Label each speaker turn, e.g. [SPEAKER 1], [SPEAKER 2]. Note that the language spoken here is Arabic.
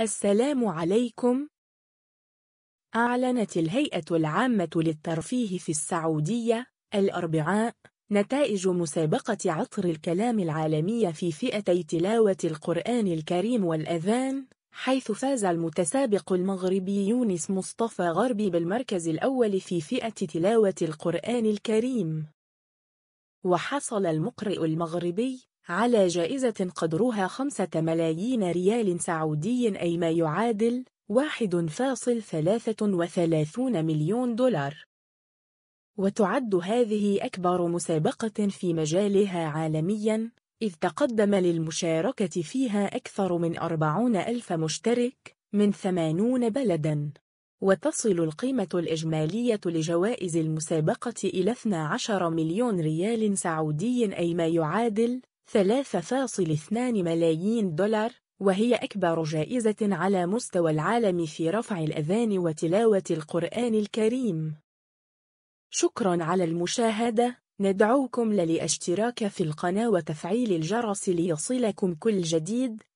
[SPEAKER 1] السلام عليكم أعلنت الهيئة العامة للترفيه في السعودية الأربعاء نتائج مسابقة عطر الكلام العالمية في فئتي تلاوة القرآن الكريم والأذان حيث فاز المتسابق المغربي يونس مصطفى غربي بالمركز الأول في فئة تلاوة القرآن الكريم وحصل المقرئ المغربي على جائزة قدرها خمسة ملايين ريال سعودي أي ما يعادل 1.33 مليون دولار وتعد هذه أكبر مسابقة في مجالها عالمياً إذ تقدم للمشاركة فيها أكثر من 40 ألف مشترك من 80 بلداً وتصل القيمة الإجمالية لجوائز المسابقة إلى 12 مليون ريال سعودي أي ما يعادل 3.2 ملايين دولار وهي أكبر جائزة على مستوى العالم في رفع الأذان وتلاوة القرآن الكريم شكرا على المشاهدة ندعوكم للاشتراك في القناة وتفعيل الجرس ليصلكم كل جديد